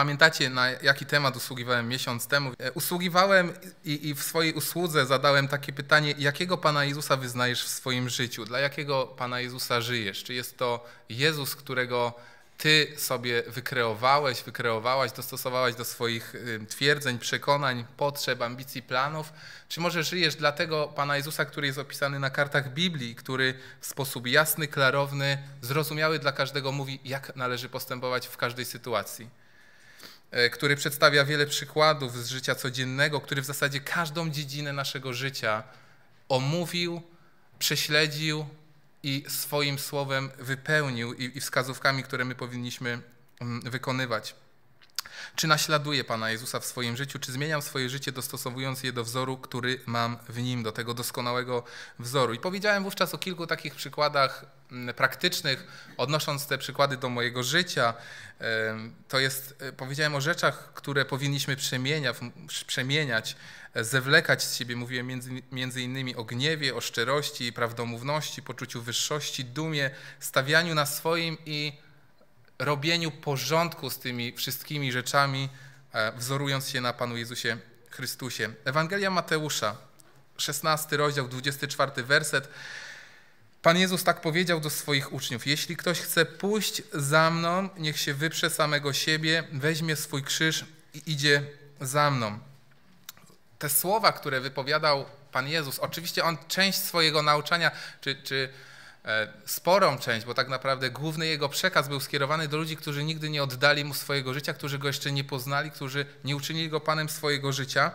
pamiętacie, na jaki temat usługiwałem miesiąc temu? E, usługiwałem i, i, w swojej usłudze zadałem takie pytanie, jakiego Pana Jezusa wyznajesz w swoim życiu? Dla jakiego Pana Jezusa żyjesz? Czy jest to Jezus, którego Ty sobie wykreowałeś, wykreowałaś, dostosowałaś do swoich twierdzeń, przekonań, potrzeb, ambicji, planów? Czy może żyjesz dla tego Pana Jezusa, który jest opisany na kartach Biblii, który w sposób jasny, klarowny, zrozumiały dla każdego mówi, jak należy postępować w każdej sytuacji? E, który przedstawia wiele przykładów z życia codziennego, który w zasadzie każdą dziedzinę naszego życia omówił, prześledził i swoim słowem wypełnił i, i wskazówkami, które my powinniśmy mm, wykonywać. Czy naśladuję Pana Jezusa w swoim życiu, czy zmieniam swoje życie, dostosowując je do wzoru, który mam w nim, do tego doskonałego wzoru. I powiedziałem wówczas o kilku takich przykładach mm, praktycznych, odnosząc te przykłady do mojego życia. To jest, e, powiedziałem o rzeczach, które powinniśmy przemieniać, przemieniać e, zewlekać z siebie. Mówiłem między, między innymi o gniewie, o szczerości, prawdomówności, poczuciu wyższości, dumie, stawianiu na swoim i robieniu porządku z tymi wszystkimi rzeczami, e, wzorując się na Panu Jezusie Chrystusie. Ewangelia Mateusza, 16 rozdział, 24 werset. Pan Jezus tak powiedział do swoich uczniów: Jeśli ktoś chce pójść za mną, niech się wyprze samego siebie, weźmie swój krzyż i idzie za mną. Te słowa, które wypowiadał Pan Jezus, oczywiście on część swojego nauczania, czy, czy E, sporą część, bo tak naprawdę główny jego przekaz był skierowany do ludzi, którzy nigdy nie oddali mu swojego życia, którzy go jeszcze nie poznali, którzy nie uczynili go panem swojego życia,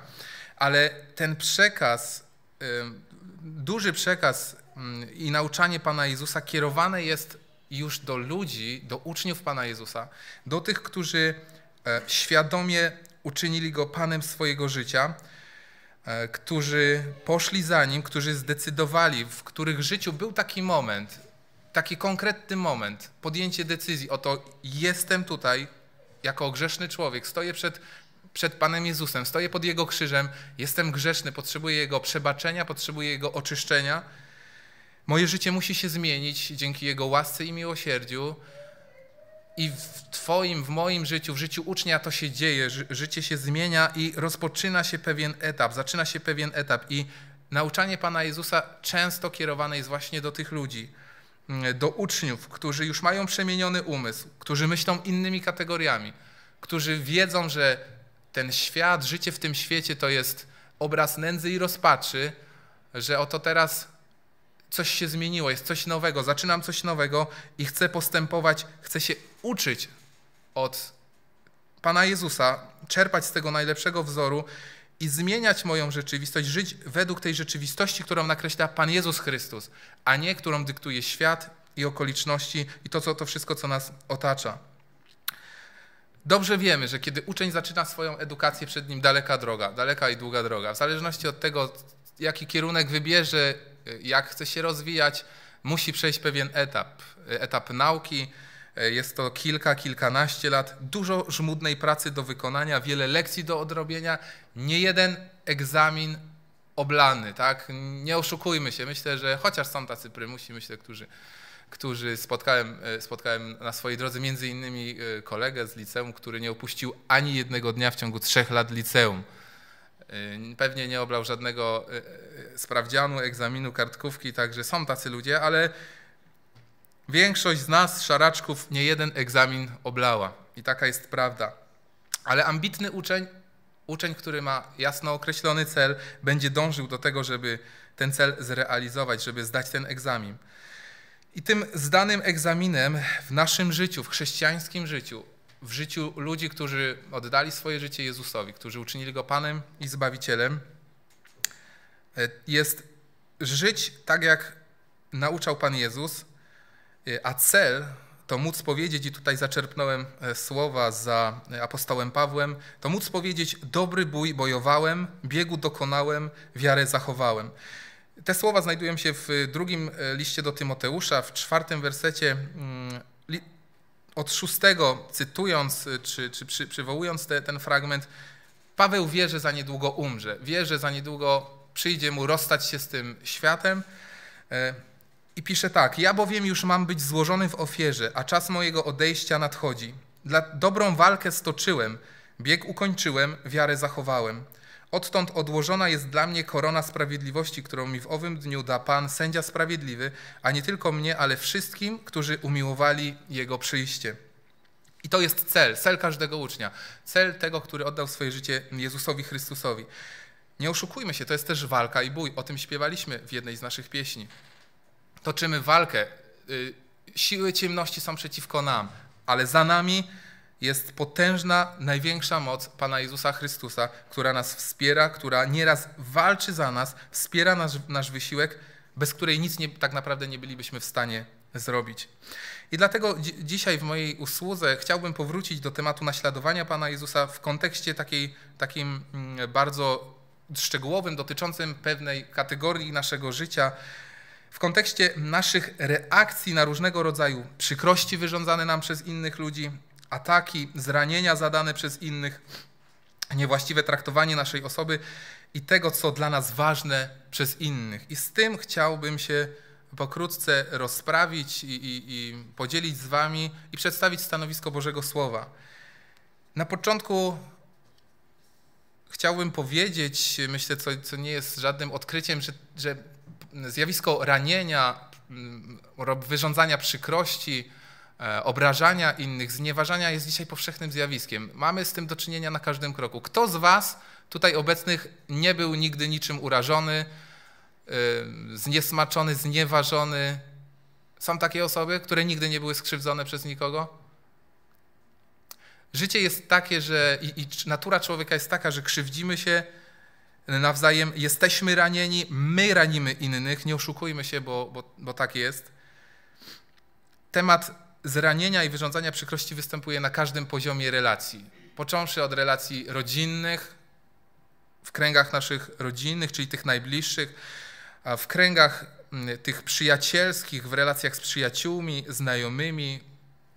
ale ten przekaz, e, duży przekaz mm, i nauczanie pana Jezusa kierowane jest już do ludzi, do uczniów pana Jezusa, do tych, którzy e, świadomie uczynili go panem swojego życia, E, którzy poszli za nim, którzy zdecydowali, w których życiu był taki moment, taki konkretny moment, podjęcie decyzji o to, jestem tutaj jako grzeszny człowiek, stoję przed, przed Panem Jezusem, stoję pod Jego krzyżem, jestem grzeszny, potrzebuję Jego przebaczenia, potrzebuję Jego oczyszczenia. Moje życie musi się zmienić dzięki Jego łasce i miłosierdziu. I w Twoim, w moim życiu, w życiu ucznia to się dzieje, życie się zmienia i rozpoczyna się pewien etap, zaczyna się pewien etap. I nauczanie Pana Jezusa często kierowane jest właśnie do tych ludzi, mm, do uczniów, którzy już mają przemieniony umysł, którzy myślą innymi kategoriami, którzy wiedzą, że ten świat, życie w tym świecie to jest obraz nędzy i rozpaczy, że oto teraz coś się zmieniło, jest coś nowego, zaczynam coś nowego i chcę postępować, chcę się uczyć od Pana Jezusa, czerpać z tego najlepszego wzoru i zmieniać moją rzeczywistość, żyć według tej rzeczywistości, którą nakreśla Pan Jezus Chrystus, a nie którą dyktuje świat i okoliczności i to, co, to wszystko, co nas otacza. Dobrze wiemy, że kiedy uczeń zaczyna swoją edukację, przed nim daleka droga, daleka i długa droga. W zależności od tego, jaki kierunek wybierze, Y, jak chce się rozwijać, musi przejść pewien etap, y, etap nauki. Y, jest to kilka, kilkanaście lat, dużo żmudnej pracy do wykonania, wiele lekcji do odrobienia, nie jeden egzamin oblany, tak? Nie oszukujmy się. Myślę, że chociaż są tacy prymusi, myślę, którzy, którzy spotkałem, spotkałem na swojej drodze, między innymi kolegę z liceum, który nie opuścił ani jednego dnia w ciągu trzech lat liceum. Y, pewnie nie oblał żadnego y, y, sprawdzianu, egzaminu, kartkówki, także są tacy ludzie, ale większość z nas, szaraczków, nie jeden egzamin oblała. I taka jest prawda. Ale ambitny uczeń, uczeń, który ma jasno określony cel, będzie dążył do tego, żeby ten cel zrealizować, żeby zdać ten egzamin. I tym zdanym egzaminem w naszym życiu, w chrześcijańskim życiu, w życiu ludzi, którzy oddali swoje życie Jezusowi, którzy uczynili Go Panem i Zbawicielem, e, jest żyć tak, jak nauczał Pan Jezus, e, a cel to móc powiedzieć, i tutaj zaczerpnąłem e, słowa za apostołem Pawłem, to móc powiedzieć: Dobry bój bojowałem, biegu dokonałem, wiarę zachowałem. Te słowa znajdują się w drugim liście do Tymoteusza, w czwartym wersecie mm, od szóstego, cytując y, czy, czy przy, przywołując te, ten fragment, Paweł wie, że za niedługo umrze, wie, że za niedługo przyjdzie mu rozstać się z tym światem. E, I pisze tak: Ja bowiem już mam być złożony w ofierze, a czas mojego odejścia nadchodzi. Dla dobrą walkę stoczyłem, bieg ukończyłem, wiarę zachowałem. Odtąd odłożona jest dla mnie korona sprawiedliwości, którą mi w owym dniu da Pan, sędzia sprawiedliwy, a nie tylko mnie, ale wszystkim, którzy umiłowali Jego przyjście. I to jest cel, cel każdego ucznia, cel tego, który oddał swoje życie Jezusowi Chrystusowi. Nie oszukujmy się, to jest też walka i bój. O tym śpiewaliśmy w jednej z naszych pieśni. Toczymy walkę. Y, siły ciemności są przeciwko nam, ale za nami jest potężna, największa moc Pana Jezusa Chrystusa, która nas wspiera, która nieraz walczy za nas, wspiera nasz, nasz wysiłek, bez której nic nie, tak naprawdę nie bylibyśmy w stanie zrobić. I dlatego dzi dzisiaj w mojej usłudze chciałbym powrócić do tematu naśladowania Pana Jezusa w kontekście takiej, takim mm, bardzo szczegółowym, dotyczącym pewnej kategorii naszego życia, w kontekście naszych reakcji na różnego rodzaju przykrości wyrządzane nam przez innych ludzi, ataki, zranienia zadane przez innych, niewłaściwe traktowanie naszej osoby i tego, co dla nas ważne przez innych. I z tym chciałbym się pokrótce rozprawić i, i, i podzielić z Wami i przedstawić stanowisko Bożego Słowa. Na początku chciałbym powiedzieć, myślę, co, co nie jest żadnym odkryciem, że, że zjawisko ranienia, mm, wyrządzania przykrości, E, obrażania innych, znieważania jest dzisiaj powszechnym zjawiskiem. Mamy z tym do czynienia na każdym kroku. Kto z Was tutaj obecnych nie był nigdy niczym urażony, e, zniesmaczony, znieważony? Są takie osoby, które nigdy nie były skrzywdzone przez nikogo? Życie jest takie, że i, i, natura człowieka jest taka, że krzywdzimy się nawzajem, jesteśmy ranieni, my ranimy innych, nie oszukujmy się, bo, bo, bo tak jest. Temat zranienia i wyrządzania przykrości występuje na każdym poziomie relacji. Począwszy od relacji rodzinnych, w kręgach naszych rodzinnych, czyli tych najbliższych, a w kręgach mm, tych przyjacielskich, w relacjach z przyjaciółmi, znajomymi,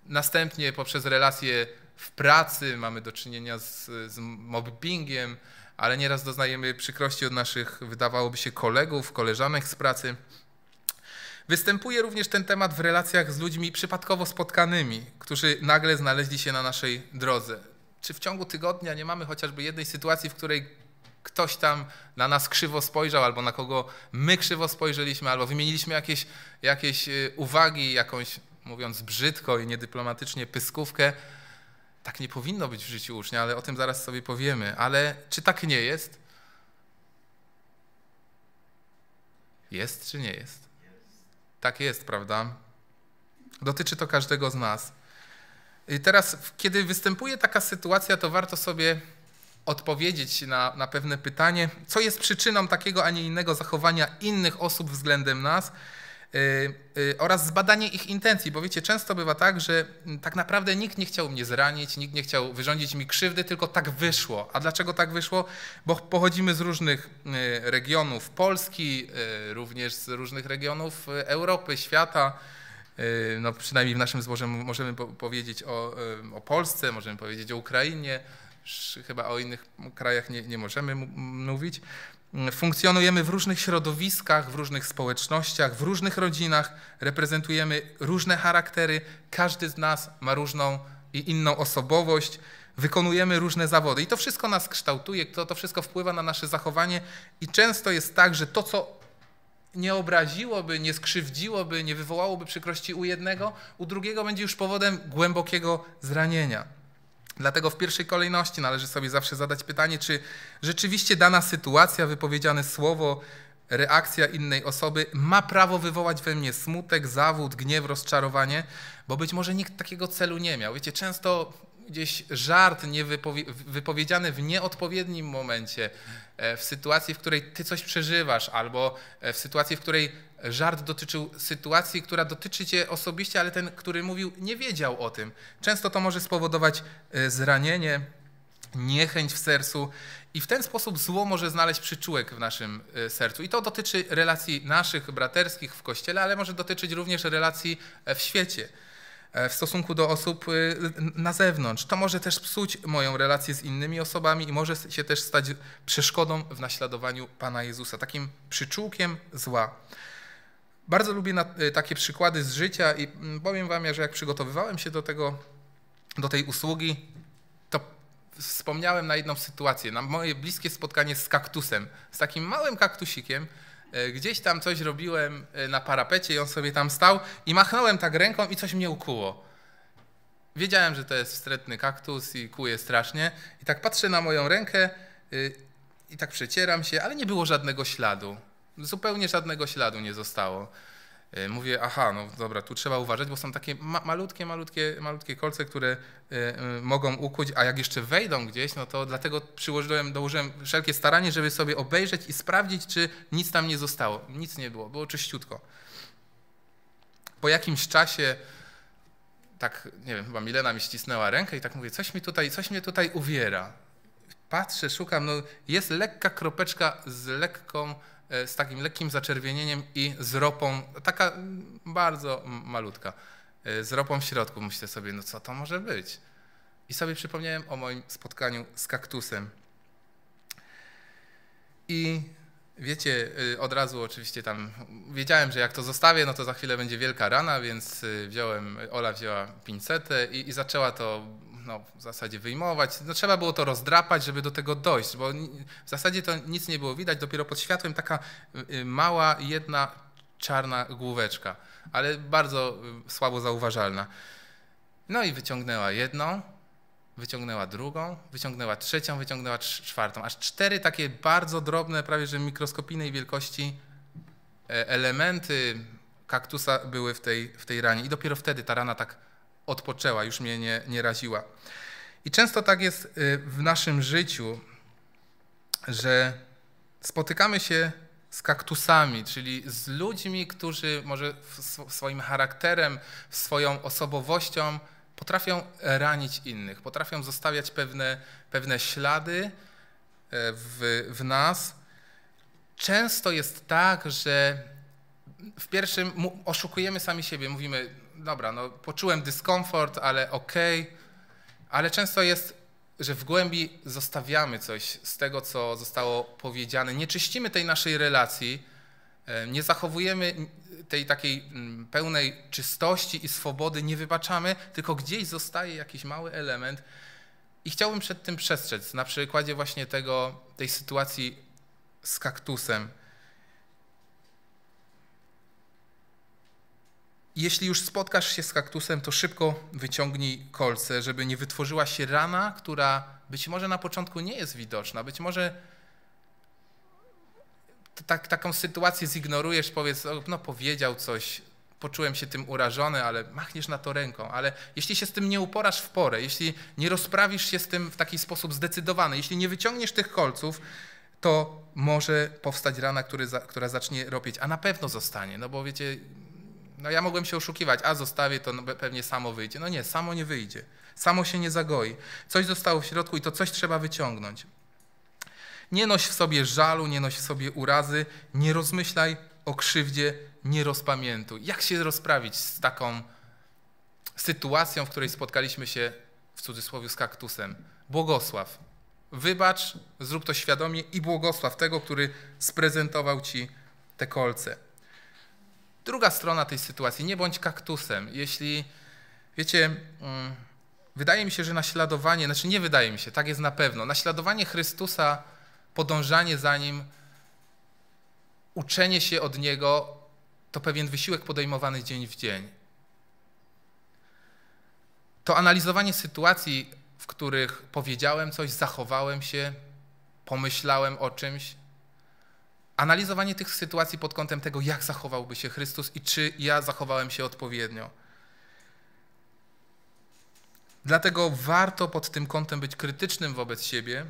następnie poprzez relacje w pracy mamy do czynienia z, z mobbingiem, ale nieraz doznajemy przykrości od naszych, wydawałoby się, kolegów, koleżanek z pracy. Występuje również ten temat w relacjach z ludźmi przypadkowo spotkanymi, którzy nagle znaleźli się na naszej drodze. Czy w ciągu tygodnia nie mamy chociażby jednej sytuacji, w której ktoś tam na nas krzywo spojrzał, albo na kogo my krzywo spojrzeliśmy, albo wymieniliśmy jakieś, jakieś y, uwagi, jakąś, mówiąc brzydko i niedyplomatycznie, pyskówkę. Tak nie powinno być w życiu ucznia, ale o tym zaraz sobie powiemy. Ale czy tak nie jest? Jest czy nie jest? Tak jest, prawda? Dotyczy to każdego z nas. I teraz, kiedy występuje taka sytuacja, to warto sobie odpowiedzieć na, na pewne pytanie, co jest przyczyną takiego, a nie innego zachowania innych osób względem nas Y, y, oraz zbadanie ich intencji, bo wiecie, często bywa tak, że tak naprawdę nikt nie chciał mnie zranić, nikt nie chciał wyrządzić mi krzywdy, tylko tak wyszło. A dlaczego tak wyszło? Bo pochodzimy z różnych y, regionów Polski, również z różnych regionów Europy, świata. No, przynajmniej w naszym zborze możemy powiedzieć o, o Polsce, możemy powiedzieć o Ukrainie, chyba o innych krajach nie, nie możemy mówić. Mm, funkcjonujemy w różnych środowiskach, w różnych społecznościach, w różnych rodzinach, reprezentujemy różne charaktery, każdy z nas ma różną i inną osobowość, wykonujemy różne zawody i to wszystko nas kształtuje, to, to wszystko wpływa na nasze zachowanie i często jest tak, że to, co nie obraziłoby, nie skrzywdziłoby, nie wywołałoby przykrości u jednego, u drugiego będzie już powodem głębokiego zranienia. Dlatego w pierwszej kolejności należy sobie zawsze zadać pytanie, czy rzeczywiście dana sytuacja, wypowiedziane słowo, reakcja innej osoby ma prawo wywołać we mnie smutek, zawód, gniew, rozczarowanie, bo być może nikt takiego celu nie miał. Wiecie, często gdzieś żart niewypowi- wypowiedziany w nieodpowiednim momencie, e, w sytuacji, w której ty coś przeżywasz, albo e, w sytuacji, w której żart dotyczył sytuacji, która dotyczy cię osobiście, ale ten, który mówił, nie wiedział o tym. Często to może spowodować e, zranienie, niechęć w sercu i w ten sposób zło może znaleźć przyczółek w naszym sercu. I to dotyczy relacji naszych braterskich w kościele, ale może dotyczyć również relacji w świecie. E, w stosunku do osób y, na zewnątrz. To może też psuć moją relację z innymi osobami i może się też stać przeszkodą w naśladowaniu Pana Jezusa, takim przyczółkiem zła. Bardzo lubię y, takie przykłady z życia i mm, powiem Wam, że jak przygotowywałem się do tego, do tej usługi, to wspomniałem na jedną sytuację, na moje bliskie spotkanie z kaktusem, z takim małym kaktusikiem, E, gdzieś tam coś robiłem e, na parapecie i on sobie tam stał i machnąłem tak ręką i coś mnie ukuło. Wiedziałem, że to jest wstrętny kaktus i kuje strasznie i tak patrzę na moją rękę y, i tak przecieram się, ale nie było żadnego śladu. Zupełnie żadnego śladu nie zostało. E, mówię, aha, no dobra, tu trzeba uważać, bo są takie ma malutkie, malutkie, malutkie kolce, które y, y, mogą ukuć, a jak jeszcze wejdą gdzieś, no to dlatego przyłożyłem, dołożyłem wszelkie staranie, żeby sobie obejrzeć i sprawdzić, czy nic tam nie zostało. Nic nie było, było czyściutko. Po jakimś czasie tak, nie wiem, chyba Milena mi ścisnęła rękę i tak mówię, coś mi tutaj, coś mnie tutaj uwiera. Patrzę, szukam, no jest lekka kropeczka z lekką E, z takim lekkim zaczerwienieniem i z ropą, taka bardzo malutka, e, z ropą w środku. Myślę sobie, no co to może być? I sobie przypomniałem o moim spotkaniu z kaktusem. I wiecie, e, od razu oczywiście tam wiedziałem, że jak to zostawię, no to za chwilę będzie wielka rana, więc wziąłem, Ola wzięła pincetę i, i zaczęła to no, w zasadzie wyjmować. No, trzeba było to rozdrapać, żeby do tego dojść, bo w zasadzie to nic nie było widać, dopiero pod światłem taka y, y, mała, jedna czarna główeczka, ale bardzo y, słabo zauważalna. No i wyciągnęła jedną, wyciągnęła drugą, wyciągnęła trzecią, wyciągnęła czwartą. Aż cztery takie bardzo drobne, prawie że mikroskopijnej wielkości e, elementy kaktusa były w tej, w tej ranie. I dopiero wtedy ta rana tak odpoczęła, już mnie nie, nie raziła. I często tak jest y, w naszym życiu, że spotykamy się z kaktusami, czyli z ludźmi, którzy może swoim charakterem, swoją osobowością potrafią ranić innych, potrafią zostawiać pewne, pewne ślady e, w, w nas. Często jest tak, że w pierwszym oszukujemy sami siebie, mówimy, dobra, no poczułem dyskomfort, ale okej, okay. ale często jest, że w głębi zostawiamy coś z tego, co zostało powiedziane. Nie czyścimy tej naszej relacji, e, nie zachowujemy tej takiej mm, pełnej czystości i swobody, nie wybaczamy, tylko gdzieś zostaje jakiś mały element. I chciałbym przed tym przestrzec, na przykładzie właśnie tego, tej sytuacji z kaktusem. Jeśli już spotkasz się z kaktusem, to szybko wyciągnij kolce, żeby nie wytworzyła się rana, która być może na początku nie jest widoczna, być może tak, taką sytuację zignorujesz, powiedz, no powiedział coś, poczułem się tym urażony, ale machniesz na to ręką. Ale jeśli się z tym nie uporasz w porę, jeśli nie rozprawisz się z tym w taki sposób zdecydowany, jeśli nie wyciągniesz tych kolców, to może powstać rana, który, która zacznie ropieć, a na pewno zostanie, no bo wiecie, no ja mogłem się oszukiwać, a zostawię to, no pewnie samo wyjdzie. No nie, samo nie wyjdzie. Samo się nie zagoi. Coś zostało w środku i to coś trzeba wyciągnąć. Nie noś w sobie żalu, nie noś w sobie urazy, nie rozmyślaj o krzywdzie, nie rozpamiętuj. Jak się rozprawić z taką sytuacją, w której spotkaliśmy się w cudzysłowie z kaktusem? Błogosław. Wybacz, zrób to świadomie i błogosław tego, który sprezentował ci te kolce. Druga strona tej sytuacji, nie bądź kaktusem. Jeśli, wiecie, mm, wydaje mi się, że naśladowanie, znaczy nie wydaje mi się, tak jest na pewno, naśladowanie Chrystusa, podążanie za Nim, uczenie się od Niego, to pewien wysiłek podejmowany dzień w dzień. To analizowanie sytuacji, w których powiedziałem coś, zachowałem się, pomyślałem o czymś, analizowanie tych sytuacji pod kątem tego, jak zachowałby się Chrystus i czy ja zachowałem się odpowiednio. Dlatego warto pod tym kątem być krytycznym wobec siebie.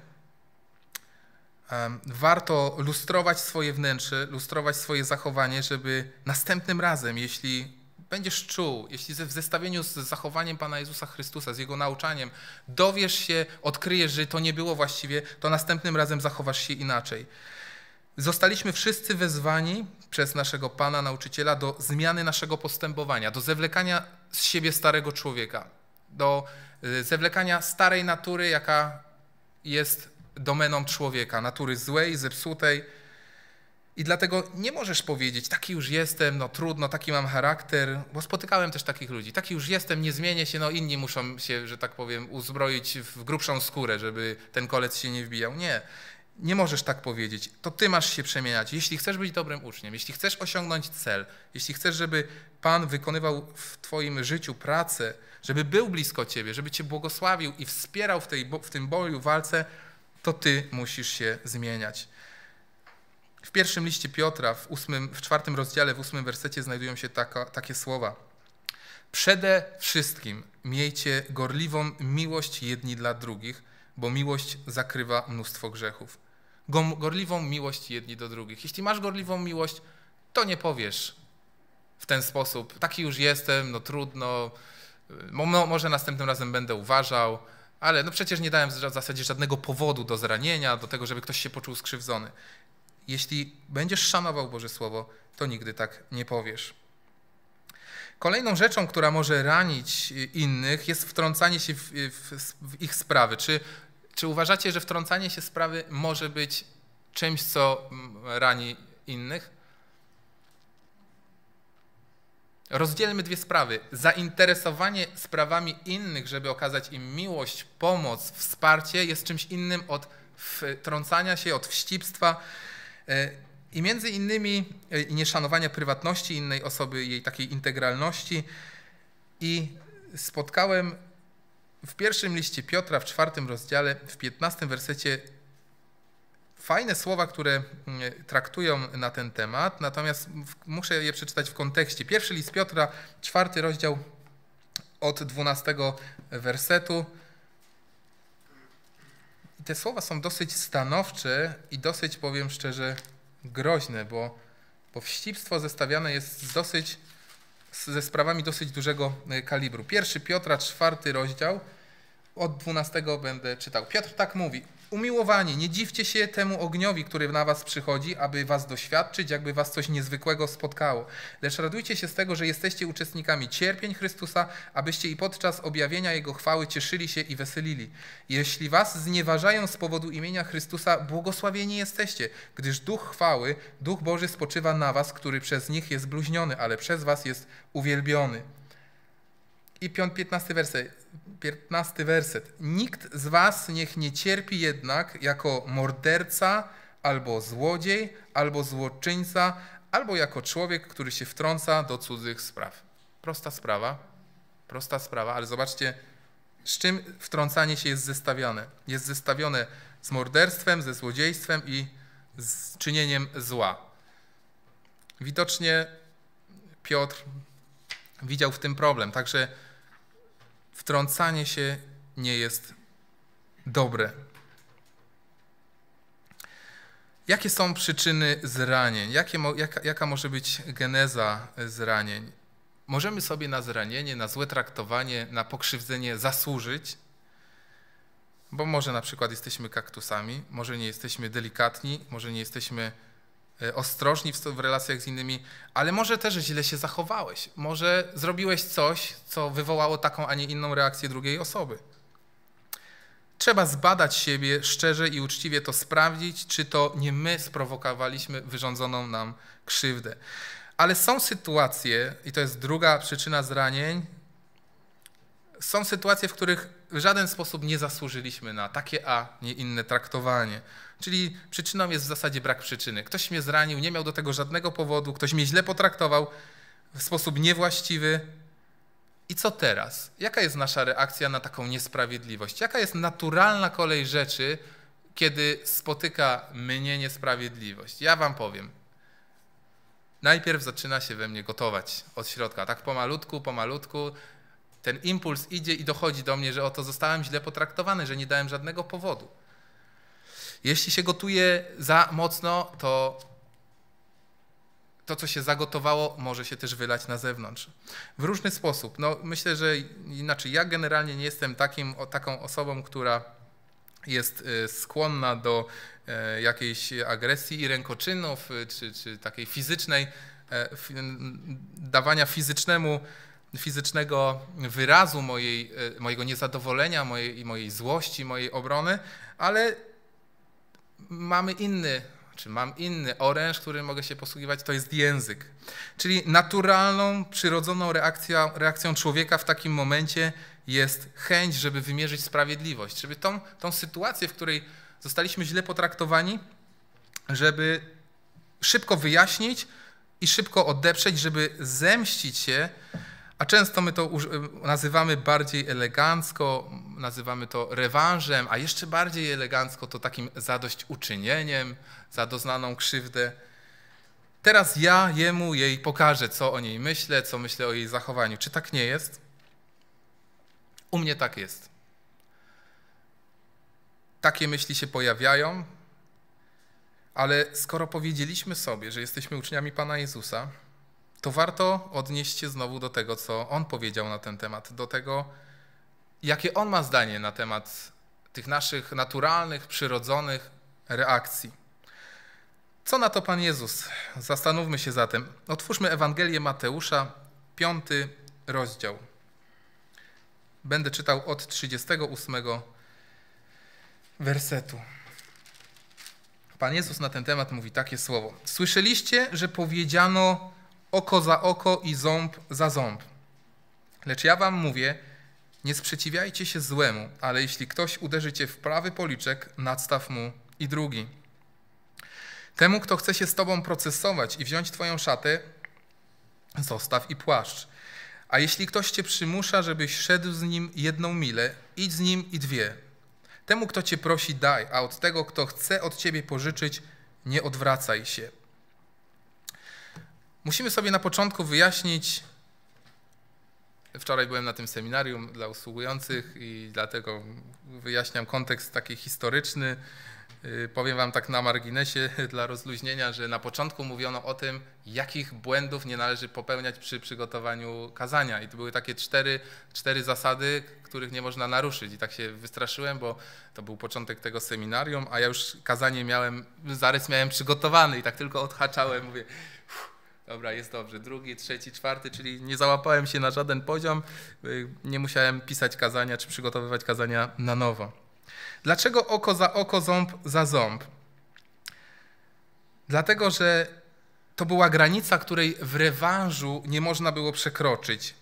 Warto lustrować swoje wnętrze, lustrować swoje zachowanie, żeby następnym razem, jeśli będziesz czuł, jeśli w zestawieniu z zachowaniem Pana Jezusa Chrystusa, z Jego nauczaniem, dowiesz się, odkryjesz, że to nie było właściwie, to następnym razem zachowasz się inaczej. Zostaliśmy wszyscy wezwani przez naszego Pana, nauczyciela, do zmiany naszego postępowania, do zewlekania z siebie starego człowieka, do y, zewlekania starej natury, jaka jest domeną człowieka, natury złej, zepsutej. I dlatego nie możesz powiedzieć, taki już jestem, no trudno, taki mam charakter, bo spotykałem też takich ludzi. Taki już jestem, nie zmienię się, no inni muszą się, że tak powiem, uzbroić w grubszą skórę, żeby ten kolec się nie wbijał. Nie. Nie możesz tak powiedzieć. To ty masz się przemieniać. Jeśli chcesz być dobrym uczniem, jeśli chcesz osiągnąć cel, jeśli chcesz, żeby Pan wykonywał w Twoim życiu pracę, żeby był blisko Ciebie, żeby Cię błogosławił i wspierał w, tej, w tym boju, walce, to Ty musisz się zmieniać. W pierwszym liście Piotra, w, ósmym, w czwartym rozdziale, w ósmym wersecie znajdują się taka, takie słowa. Przede wszystkim miejcie gorliwą miłość jedni dla drugich, bo miłość zakrywa mnóstwo grzechów gorliwą miłość jedni do drugich. Jeśli masz gorliwą miłość, to nie powiesz w ten sposób, taki już jestem, no trudno, no, może następnym razem będę uważał, ale no przecież nie dałem w zasadzie żadnego powodu do zranienia, do tego, żeby ktoś się poczuł skrzywdzony. Jeśli będziesz szanował Boże Słowo, to nigdy tak nie powiesz. Kolejną rzeczą, która może ranić y, innych, jest wtrącanie się w, w, w ich sprawy, czy czy uważacie, że wtrącanie się sprawy może być czymś, co mm, rani innych? Rozdzielmy dwie sprawy. Zainteresowanie sprawami innych, żeby okazać im miłość, pomoc, wsparcie, jest czymś innym od wtrącania się, od wścibstwa e, i między innymi e, nieszanowania prywatności innej osoby, jej takiej integralności. I spotkałem w pierwszym liście Piotra, w czwartym rozdziale, w piętnastym wersecie fajne słowa, które mm, traktują na ten temat, natomiast muszę je przeczytać w kontekście. Pierwszy list Piotra, czwarty rozdział od dwunastego wersetu. Te słowa są dosyć stanowcze i dosyć, powiem szczerze, groźne, bo, bo wścibstwo zestawiane jest z dosyć, ze sprawami dosyć dużego e, kalibru. Pierwszy Piotra, czwarty rozdział, od 12 będę czytał. Piotr tak mówi. Umiłowanie, nie dziwcie się temu ogniowi, który na was przychodzi, aby was doświadczyć, jakby was coś niezwykłego spotkało. Lecz radujcie się z tego, że jesteście uczestnikami cierpień Chrystusa, abyście i podczas objawienia Jego chwały cieszyli się i weselili. Jeśli was znieważają z powodu imienia Chrystusa, błogosławieni jesteście, gdyż Duch chwały, Duch Boży spoczywa na was, który przez nich jest bluźniony, ale przez was jest uwielbiony. I 15 werset 15 werset. Nikt z was niech nie cierpi jednak jako morderca, albo złodziej, albo złoczyńca, albo jako człowiek, który się wtrąca do cudzych spraw. Prosta sprawa, prosta sprawa, ale zobaczcie, z czym wtrącanie się jest zestawione. Jest zestawione z morderstwem, ze złodziejstwem i z czynieniem zła. Widocznie Piotr widział w tym problem, także wtrącanie się nie jest dobre. Jakie są przyczyny zranień? Jakie, jaka, jaka może być geneza zranień? Możemy sobie na zranienie, na złe traktowanie, na pokrzywdzenie zasłużyć, bo może na przykład jesteśmy kaktusami, może nie jesteśmy delikatni, może nie jesteśmy E, ostrożni w relacjach z innymi, ale może też źle się zachowałeś. Może zrobiłeś coś, co wywołało taką, a nie inną reakcję drugiej osoby. Trzeba zbadać siebie szczerze i uczciwie to sprawdzić, czy to nie my sprowokowaliśmy wyrządzoną nam krzywdę. Ale są sytuacje, i to jest druga przyczyna zranień, są sytuacje, w których w żaden sposób nie zasłużyliśmy na takie, a nie inne traktowanie. Czyli przyczyną jest w zasadzie brak przyczyny. Ktoś mnie zranił, nie miał do tego żadnego powodu, ktoś mnie źle potraktował w sposób niewłaściwy. I co teraz? Jaka jest nasza reakcja na taką niesprawiedliwość? Jaka jest naturalna kolej rzeczy, kiedy spotyka mnie niesprawiedliwość? Ja wam powiem. Najpierw zaczyna się we mnie gotować od środka, tak pomalutku, pomalutku, ten impuls idzie i dochodzi do mnie, że oto zostałem źle potraktowany, że nie dałem żadnego powodu. Jeśli się gotuje za mocno, to to, co się zagotowało, może się też wylać na zewnątrz. W różny sposób. No, myślę, że inaczej. Ja generalnie nie jestem takim, o, taką osobą, która jest y, skłonna do e, jakiejś agresji i rękoczynów, y, czy, czy takiej fizycznej, e, dawania fizycznemu fizycznego wyrazu mojej, e, mojego niezadowolenia, mojej, mojej złości, mojej obrony, ale mamy inny, czy mam inny oręż, którym mogę się posługiwać, to jest język. Czyli naturalną, przyrodzoną reakcją człowieka w takim momencie jest chęć, żeby wymierzyć sprawiedliwość, żeby tą, tą sytuację, w której zostaliśmy źle potraktowani, żeby szybko wyjaśnić i szybko odeprzeć, żeby zemścić się a często my to nazywamy bardziej elegancko, nazywamy to rewanżem, a jeszcze bardziej elegancko to takim zadośćuczynieniem za doznaną krzywdę. Teraz ja jemu jej pokażę, co o niej myślę, co myślę o jej zachowaniu. Czy tak nie jest? U mnie tak jest. Takie myśli się pojawiają, ale skoro powiedzieliśmy sobie, że jesteśmy uczniami Pana Jezusa, to warto odnieść się znowu do tego, co on powiedział na ten temat, do tego, jakie on ma zdanie na temat tych naszych naturalnych, przyrodzonych reakcji. Co na to Pan Jezus? Zastanówmy się zatem. Otwórzmy Ewangelię Mateusza, piąty rozdział. Będę czytał od 38 wersetu. Pan Jezus na ten temat mówi takie słowo. Słyszeliście, że powiedziano, oko za oko i ząb za ząb. Lecz ja wam mówię, nie sprzeciwiajcie się złemu, ale jeśli ktoś uderzy cię w prawy policzek, nadstaw mu i drugi. Temu, kto chce się z tobą procesować i wziąć twoją szatę, zostaw i płaszcz. A jeśli ktoś cię przymusza, żebyś szedł z nim jedną milę, idź z nim i dwie. Temu, kto cię prosi, daj, a od tego, kto chce od ciebie pożyczyć, nie odwracaj się. Musimy sobie na początku wyjaśnić, wczoraj byłem na tym seminarium dla usługujących i dlatego wyjaśniam kontekst taki historyczny. Y, powiem Wam tak na marginesie dla rozluźnienia, że na początku mówiono o tym, jakich błędów nie należy popełniać przy przygotowaniu kazania. I to były takie cztery, cztery zasady, których nie można naruszyć. I tak się wystraszyłem, bo to był początek tego seminarium, a ja już kazanie miałem, zarys miałem przygotowany i tak tylko odhaczałem, mówię, dobra, jest dobrze, drugi, trzeci, czwarty, czyli nie załapałem się na żaden poziom, y, nie musiałem pisać kazania czy przygotowywać kazania na nowo. Dlaczego oko za oko, ząb za ząb? Dlatego, że to była granica, której w rewanżu nie można było przekroczyć.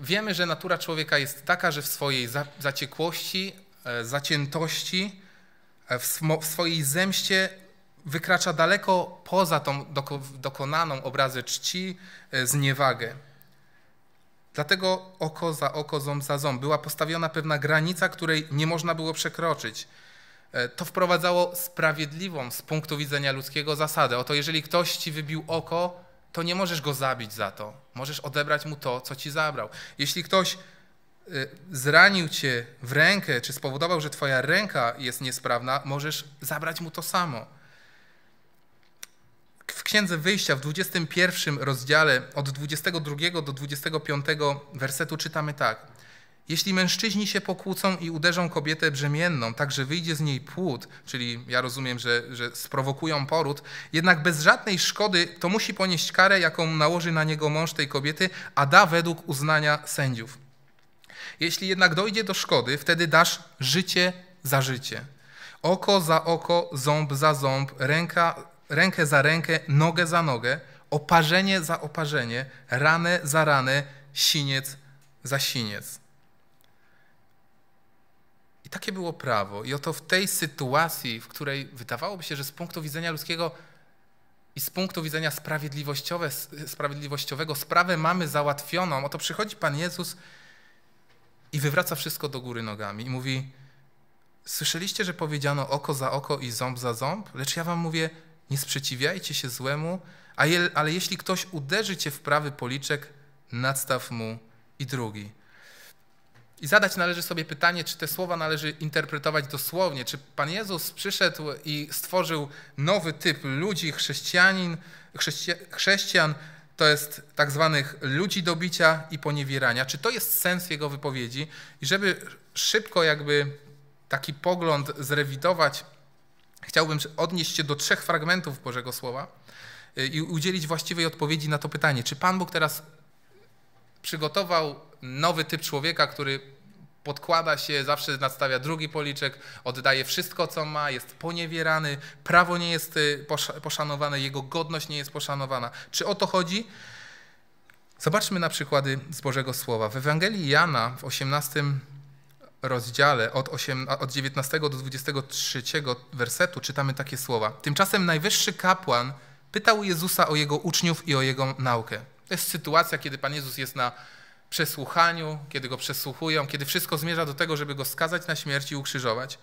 Wiemy, że natura człowieka jest taka, że w swojej zaciekłości, e, zaciętości, e, w swojej zemście wykracza daleko poza tą dokonaną obrazę czci, e, zniewagę. Dlatego oko za oko, ząb za ząb. Była postawiona pewna granica, której nie można było przekroczyć. E, to wprowadzało sprawiedliwą z punktu widzenia ludzkiego zasadę. Oto jeżeli ktoś ci wybił oko, to nie możesz go zabić za to. Możesz odebrać mu to, co ci zabrał. Jeśli ktoś e, zranił cię w rękę, czy spowodował, że twoja ręka jest niesprawna, możesz zabrać mu to samo. W Księdze Wyjścia w 21 rozdziale od 22 do 25 wersetu czytamy tak. Jeśli mężczyźni się pokłócą i uderzą kobietę brzemienną, tak że wyjdzie z niej płód, czyli ja rozumiem, że, że sprowokują poród, jednak bez żadnej szkody to musi ponieść karę, jaką nałoży na niego mąż tej kobiety, a da według uznania sędziów. Jeśli jednak dojdzie do szkody, wtedy dasz życie za życie. Oko za oko, ząb za ząb, ręka rękę za rękę, nogę za nogę, oparzenie za oparzenie, ranę za ranę, siniec za siniec. I takie było prawo. I oto w tej sytuacji, w której wydawałoby się, że z punktu widzenia ludzkiego i z punktu widzenia sprawiedliwościowe, sprawiedliwościowego sprawę mamy załatwioną, oto przychodzi Pan Jezus i wywraca wszystko do góry nogami i mówi: Słyszeliście, że powiedziano oko za oko i ząb za ząb? Lecz ja wam mówię, nie sprzeciwiajcie się złemu, je, ale jeśli ktoś uderzy cię w prawy policzek, nadstaw mu i drugi. I zadać należy sobie pytanie, czy te słowa należy interpretować dosłownie. Czy Pan Jezus przyszedł i stworzył nowy typ ludzi, chrześcijanin, chrześcijan, to jest tak zwanych ludzi do bicia i poniewierania. Czy to jest sens jego wypowiedzi? I żeby szybko jakby taki pogląd zrewidować, Chciałbym odnieść się do trzech fragmentów Bożego Słowa y, i udzielić właściwej odpowiedzi na to pytanie. Czy Pan Bóg teraz przygotował nowy typ człowieka, który podkłada się, zawsze nadstawia drugi policzek, oddaje wszystko, co ma, jest poniewierany, prawo nie jest y, poszanowane, jego godność nie jest poszanowana. Czy o to chodzi? Zobaczmy na przykłady z Bożego Słowa. W Ewangelii Jana w 18 rozdziale od, 8, od 19 do 23 wersetu czytamy takie słowa. Tymczasem najwyższy kapłan pytał Jezusa o jego uczniów i o jego naukę. To jest sytuacja, kiedy Pan Jezus jest na przesłuchaniu, kiedy go przesłuchują, kiedy wszystko zmierza do tego, żeby go skazać na śmierć i ukrzyżować.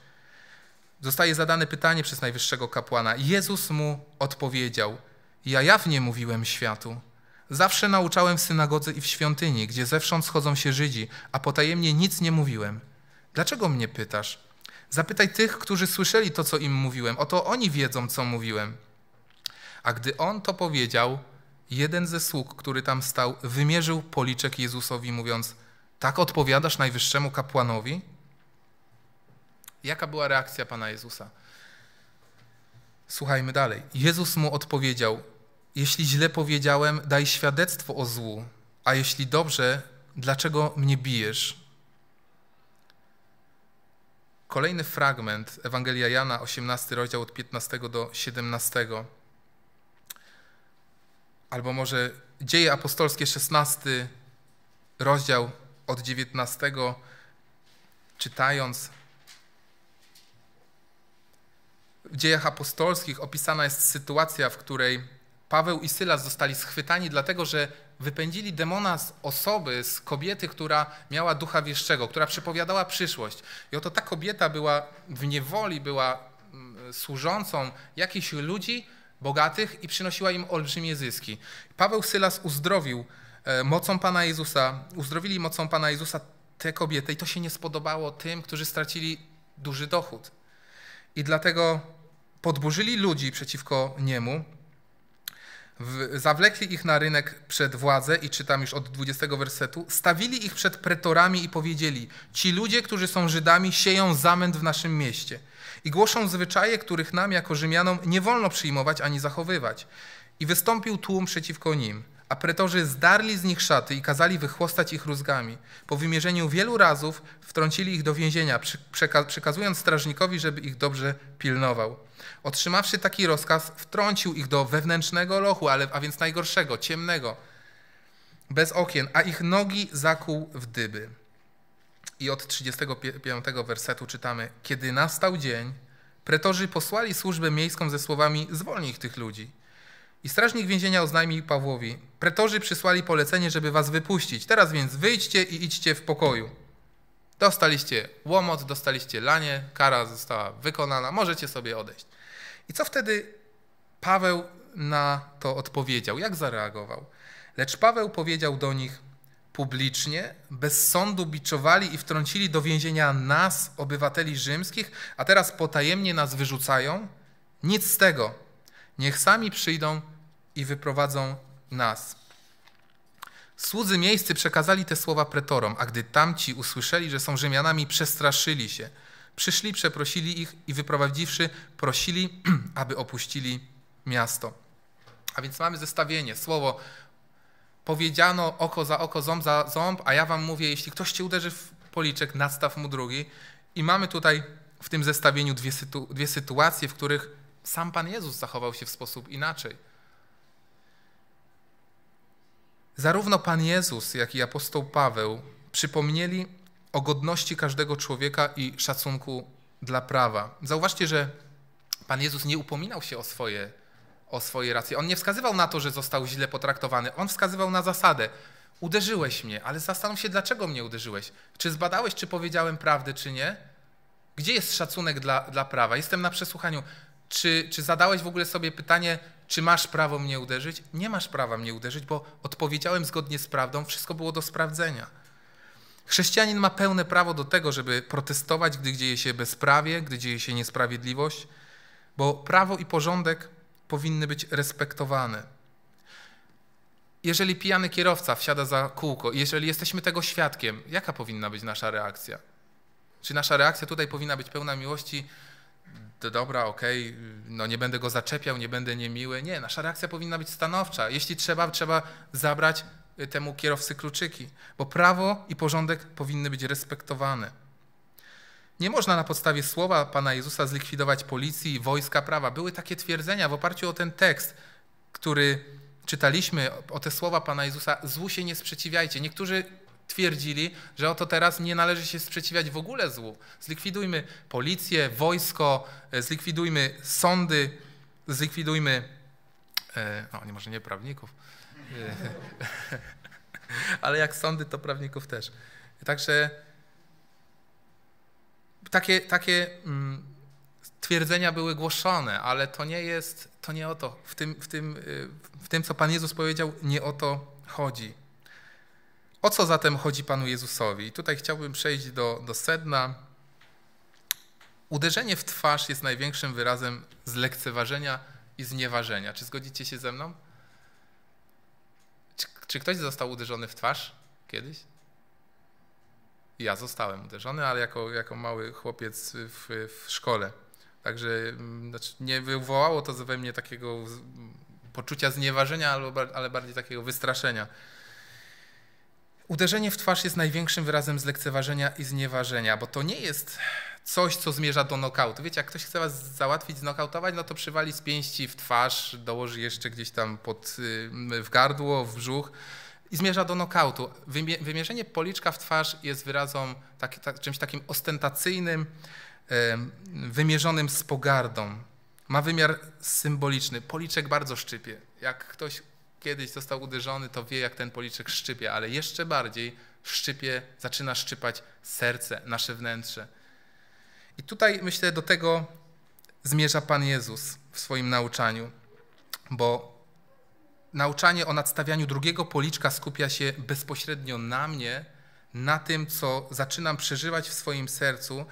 Zostaje zadane pytanie przez najwyższego kapłana. Jezus mu odpowiedział: Ja jawnie mówiłem światu. Zawsze nauczałem w synagodze i w świątyni, gdzie zewsząd schodzą się Żydzi, a potajemnie nic nie mówiłem. Dlaczego mnie pytasz? Zapytaj tych, którzy słyszeli to, co im mówiłem. Oto oni wiedzą, co mówiłem. A gdy on to powiedział, jeden ze sług, który tam stał, wymierzył policzek Jezusowi, mówiąc: Tak odpowiadasz najwyższemu kapłanowi? Jaka była reakcja pana Jezusa? Słuchajmy dalej. Jezus mu odpowiedział: Jeśli źle powiedziałem, daj świadectwo o złu, a jeśli dobrze, dlaczego mnie bijesz? Kolejny fragment Ewangelia Jana, 18 rozdział od 15 do 17. Albo może Dzieje Apostolskie, 16 rozdział od 19. Czytając w dziejach apostolskich opisana jest sytuacja, w której Paweł i Sylas zostali schwytani, dlatego że wypędzili demona z osoby, z kobiety, która miała ducha wieszczego, która przepowiadała przyszłość. I oto ta kobieta była w niewoli, była mm, służącą jakichś ludzi bogatych i przynosiła im olbrzymie zyski. Paweł Sylas uzdrowił e, mocą Pana Jezusa, uzdrowili mocą Pana Jezusa tę kobietę i to się nie spodobało tym, którzy stracili duży dochód. I dlatego podburzyli ludzi przeciwko niemu, Zawlekli ich na rynek przed władzę, i czytam już od 20 wersetu, stawili ich przed pretorami i powiedzieli: Ci ludzie, którzy są Żydami, sieją zamęt w naszym mieście i głoszą zwyczaje, których nam, jako Rzymianom, nie wolno przyjmować ani zachowywać. I wystąpił tłum przeciwko nim. A pretorzy zdarli z nich szaty i kazali wychłostać ich rózgami. Po wymierzeniu wielu razów wtrącili ich do więzienia, przekazując strażnikowi, żeby ich dobrze pilnował. Otrzymawszy taki rozkaz, wtrącił ich do wewnętrznego lochu, ale, a więc najgorszego, ciemnego, bez okien, a ich nogi zakuł w dyby. I od 35 wersetu czytamy: Kiedy nastał dzień, pretorzy posłali służbę miejską ze słowami: Zwolnij tych ludzi. I strażnik więzienia oznajmił Pawłowi: Pretorzy przysłali polecenie, żeby was wypuścić. Teraz więc wyjdźcie i idźcie w pokoju. Dostaliście łomot, dostaliście lanie, kara została wykonana, możecie sobie odejść. I co wtedy Paweł na to odpowiedział? Jak zareagował? Lecz Paweł powiedział do nich: publicznie, bez sądu biczowali i wtrącili do więzienia nas, obywateli rzymskich, a teraz potajemnie nas wyrzucają? Nic z tego. Niech sami przyjdą i wyprowadzą nas. Słudzy miejscy przekazali te słowa pretorom, a gdy tamci usłyszeli, że są Rzymianami, przestraszyli się. Przyszli, przeprosili ich i wyprowadziwszy, prosili, aby opuścili miasto. A więc mamy zestawienie, słowo powiedziano oko za oko, ząb za ząb, a ja wam mówię, jeśli ktoś cię uderzy w policzek, nadstaw mu drugi. I mamy tutaj w tym zestawieniu dwie, sytu dwie sytuacje, w których sam Pan Jezus zachował się w sposób inaczej. Zarówno Pan Jezus, jak i apostoł Paweł przypomnieli o godności każdego człowieka i szacunku dla prawa. Zauważcie, że Pan Jezus nie upominał się o swoje, o swoje racje. On nie wskazywał na to, że został źle potraktowany. On wskazywał na zasadę. Uderzyłeś mnie, ale zastanów się, dlaczego mnie uderzyłeś. Czy zbadałeś, czy powiedziałem prawdę, czy nie? Gdzie jest szacunek dla, dla prawa? Jestem na przesłuchaniu. Czy, czy zadałeś w ogóle sobie pytanie, czy masz prawo mnie uderzyć? Nie masz prawa mnie uderzyć, bo odpowiedziałem zgodnie z prawdą, wszystko było do sprawdzenia. Chrześcijanin ma pełne prawo do tego, żeby protestować, gdy dzieje się bezprawie, gdy dzieje się niesprawiedliwość, bo prawo i porządek powinny być respektowane. Jeżeli pijany kierowca wsiada za kółko, jeżeli jesteśmy tego świadkiem, jaka powinna być nasza reakcja? Czy nasza reakcja tutaj powinna być pełna miłości, to dobra, okej, okay, no nie będę go zaczepiał, nie będę niemiły. Nie, nasza reakcja powinna być stanowcza. Jeśli trzeba, trzeba zabrać y, temu kierowcy kluczyki, bo prawo i porządek powinny być respektowane. Nie można na podstawie słowa Pana Jezusa zlikwidować policji i wojska prawa. Były takie twierdzenia w oparciu o ten tekst, który czytaliśmy, o te słowa Pana Jezusa, złu się nie sprzeciwiajcie. Niektórzy twierdzili, że oto teraz nie należy się sprzeciwiać w ogóle złu. Zlikwidujmy policję, wojsko, e, zlikwidujmy sądy, zlikwidujmy. E, no, nie może nie prawników. E, ale jak sądy, to prawników też. Także takie, takie mm, twierdzenia były głoszone, ale to nie jest, to nie o to. W tym, w, tym, w tym, co Pan Jezus powiedział, nie o to chodzi. O co zatem chodzi Panu Jezusowi? tutaj chciałbym przejść do, do sedna. Uderzenie w twarz jest największym wyrazem zlekceważenia i znieważenia. Czy zgodzicie się ze mną? Czy, czy ktoś został uderzony w twarz kiedyś? Ja zostałem uderzony, ale jako, jako mały chłopiec w, w szkole. Także mm, znaczy nie wywołało to we mnie takiego poczucia znieważenia, ale bardziej takiego wystraszenia. Uderzenie w twarz jest największym wyrazem zlekceważenia i znieważenia, bo to nie jest coś, co zmierza do nokautu. Wiecie, jak ktoś chce was załatwić, znokautować, no to przywali z pięści w twarz, dołoży jeszcze gdzieś tam pod, y, w gardło, w brzuch i zmierza do nokautu. Wymierzenie policzka w twarz jest wyrazem tak, tak, czymś takim ostentacyjnym, wymierzonym z pogardą. Ma wymiar symboliczny. Policzek bardzo szczypie. Jak ktoś kiedyś został uderzony, to wie, jak ten policzek szczypie, ale jeszcze bardziej szczypie, zaczyna szczypać serce, nasze wnętrze. I tutaj myślę, do tego zmierza Pan Jezus w swoim nauczaniu, bo nauczanie o nadstawianiu drugiego policzka skupia się bezpośrednio na mnie, na tym, co zaczynam przeżywać w swoim sercu,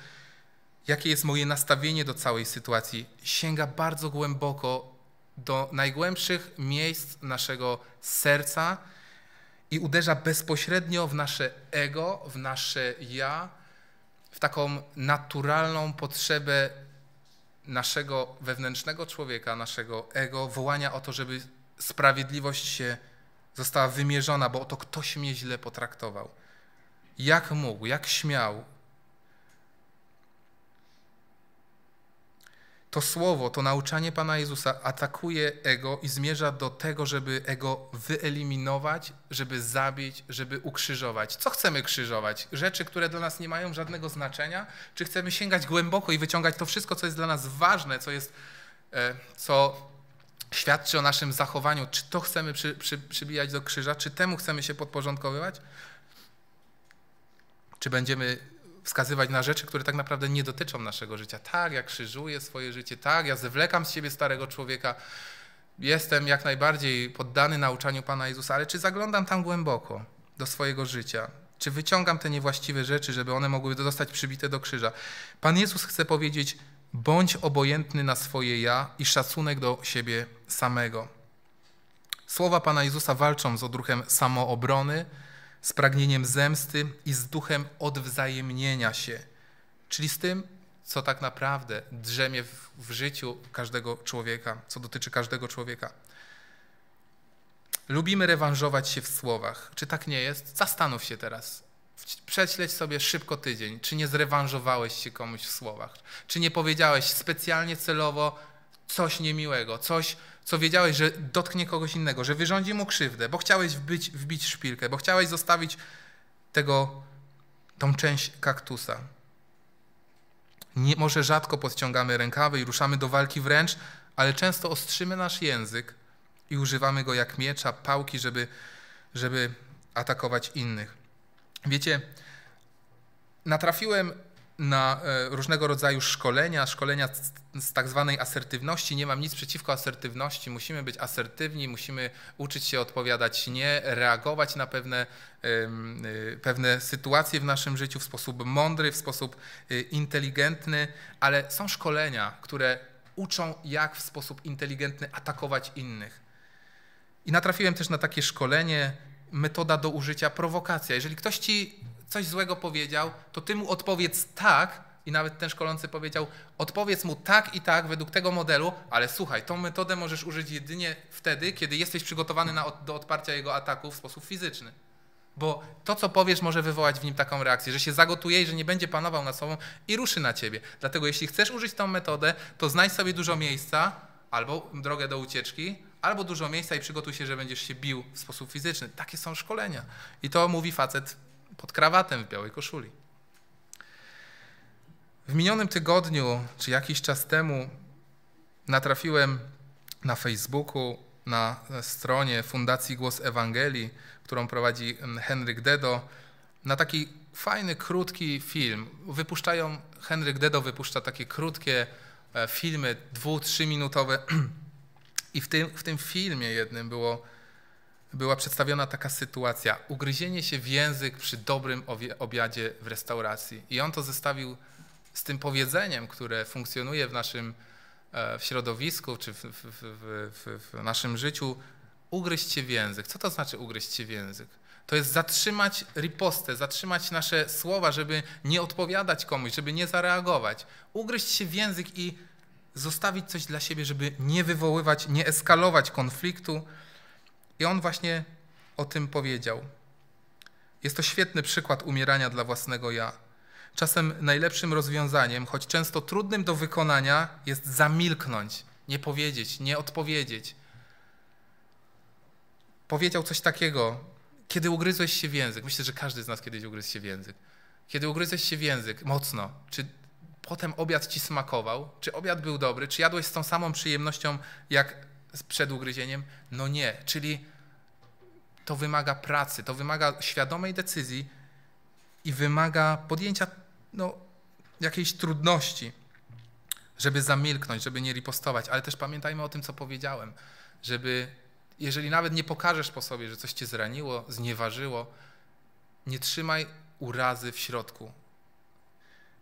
jakie jest moje nastawienie do całej sytuacji. Sięga bardzo głęboko do najgłębszych miejsc naszego serca i uderza bezpośrednio w nasze ego, w nasze ja, w taką naturalną potrzebę naszego wewnętrznego człowieka, naszego ego, wołania o to, żeby sprawiedliwość się została wymierzona, bo oto ktoś mnie źle potraktował. Jak mógł, jak śmiał, to słowo, to nauczanie Pana Jezusa atakuje ego i zmierza do tego, żeby ego wyeliminować, żeby zabić, żeby ukrzyżować. Co chcemy krzyżować? Rzeczy, które dla nas nie mają żadnego znaczenia? Czy chcemy sięgać głęboko i wyciągać to wszystko, co jest dla nas ważne, co jest, e, co świadczy o naszym zachowaniu? Czy to chcemy przy, przy, przybijać do krzyża? Czy temu chcemy się podporządkowywać? Czy będziemy wskazywać na rzeczy, które tak naprawdę nie dotyczą naszego życia. Tak, ja krzyżuję swoje życie, tak, ja zwlekam z siebie starego człowieka, jestem jak najbardziej poddany nauczaniu Pana Jezusa, ale czy zaglądam tam głęboko do swojego życia? Czy wyciągam te niewłaściwe rzeczy, żeby one mogły zostać przybite do krzyża? Pan Jezus chce powiedzieć: bądź obojętny na swoje ja i szacunek do siebie samego. Słowa Pana Jezusa walczą z odruchem samoobrony, z pragnieniem zemsty i z duchem odwzajemnienia się, czyli z tym, co tak naprawdę drzemie w, w życiu każdego człowieka, co dotyczy każdego człowieka. Lubimy rewanżować się w słowach. Czy tak nie jest? Zastanów się teraz. Prześleć sobie szybko tydzień, czy nie zrewanżowałeś się komuś w słowach, czy nie powiedziałeś specjalnie celowo coś niemiłego, coś, co wiedziałeś, że dotknie kogoś innego, że wyrządzi mu krzywdę, bo chciałeś wbić, wbić szpilkę, bo chciałeś zostawić tego, tą część kaktusa. Nie, może rzadko podciągamy rękawy i ruszamy do walki wręcz, ale często ostrzymy nasz język i używamy go jak miecza, pałki, żeby, żeby atakować innych. Wiecie, natrafiłem na e, różnego rodzaju szkolenia, szkolenia z tak zwanej asertywności. Nie mam nic przeciwko asertywności. Musimy być asertywni, musimy uczyć się odpowiadać nie, reagować na pewne, e, pewne sytuacje w naszym życiu w sposób mądry, w sposób e, inteligentny, ale są szkolenia, które uczą, jak w sposób inteligentny atakować innych. I natrafiłem też na takie szkolenie, metoda do użycia prowokacja. Jeżeli ktoś ci coś złego powiedział, to ty mu odpowiedz tak, i nawet ten szkolący powiedział, odpowiedz mu tak i tak według tego modelu, ale słuchaj, tą metodę możesz użyć jedynie wtedy, kiedy jesteś przygotowany na, do odparcia jego ataku w sposób fizyczny. Bo to, co powiesz, może wywołać w nim taką reakcję, że się zagotuje i że nie będzie panował nad sobą i ruszy na ciebie. Dlatego jeśli chcesz użyć tą metodę, to znajdź sobie dużo miejsca albo drogę do ucieczki, albo dużo miejsca i przygotuj się, że będziesz się bił w sposób fizyczny. Takie są szkolenia. I to mówi facet pod krawatem w białej koszuli. W minionym tygodniu, czy jakiś czas temu, natrafiłem na Facebooku, na stronie Fundacji Głos Ewangelii, którą prowadzi mm, Henryk Dedo, na taki fajny, krótki film. Wypuszczają, Henryk Dedo wypuszcza takie krótkie e, filmy, dwu-, trzyminutowe. I w tym, w tym filmie jednym było była przedstawiona taka sytuacja: ugryzienie się w język przy dobrym obiadzie w restauracji. I on to zestawił z tym powiedzeniem, które funkcjonuje w naszym e, w środowisku czy w, w, w, w naszym życiu: ugryźć się w język. Co to znaczy ugryźć się w język? To jest zatrzymać ripostę, zatrzymać nasze słowa, żeby nie odpowiadać komuś, żeby nie zareagować. Ugryźć się w język i zostawić coś dla siebie, żeby nie wywoływać, nie eskalować konfliktu i on właśnie o tym powiedział. Jest to świetny przykład umierania dla własnego ja. Czasem najlepszym rozwiązaniem, choć często trudnym do wykonania, jest zamilknąć, nie powiedzieć, nie odpowiedzieć. Powiedział coś takiego, kiedy ugryzłeś się w język. Myślę, że każdy z nas kiedyś ugryzł się w język. Kiedy ugryzłeś się w język mocno, czy potem obiad ci smakował, czy obiad był dobry, czy jadłeś z tą samą przyjemnością, jak przed ugryzieniem? No nie. Czyli to wymaga pracy, to wymaga świadomej decyzji i wymaga podjęcia no, jakiejś trudności, żeby zamilknąć, żeby nie ripostować. Ale też pamiętajmy o tym, co powiedziałem, żeby jeżeli nawet nie pokażesz po sobie, że coś cię zraniło, znieważyło, nie trzymaj urazy w środku.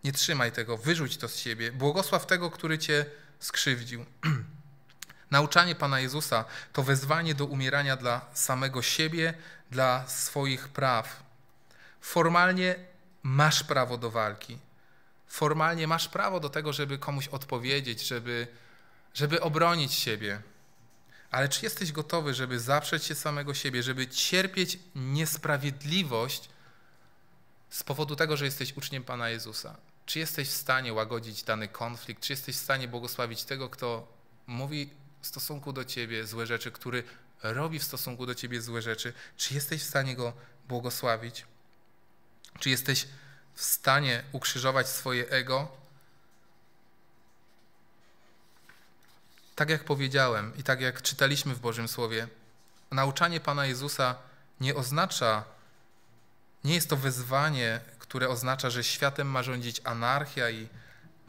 Nie trzymaj tego, wyrzuć to z siebie. Błogosław tego, który cię skrzywdził. Nauczanie Pana Jezusa to wezwanie do umierania dla samego siebie, dla swoich praw. Formalnie masz prawo do walki. Formalnie masz prawo do tego, żeby komuś odpowiedzieć, żeby, żeby obronić siebie. Ale czy jesteś gotowy, żeby zaprzeć się samego siebie, żeby cierpieć niesprawiedliwość z powodu tego, że jesteś uczniem Pana Jezusa? Czy jesteś w stanie łagodzić dany konflikt? Czy jesteś w stanie błogosławić tego, kto mówi w stosunku do ciebie złe rzeczy, który robi w stosunku do ciebie złe rzeczy, czy jesteś w stanie go błogosławić? Czy jesteś w stanie ukrzyżować swoje ego? Tak jak powiedziałem i tak jak czytaliśmy w Bożym Słowie, nauczanie Pana Jezusa nie oznacza, nie jest to wezwanie, które oznacza, że światem ma rządzić anarchia i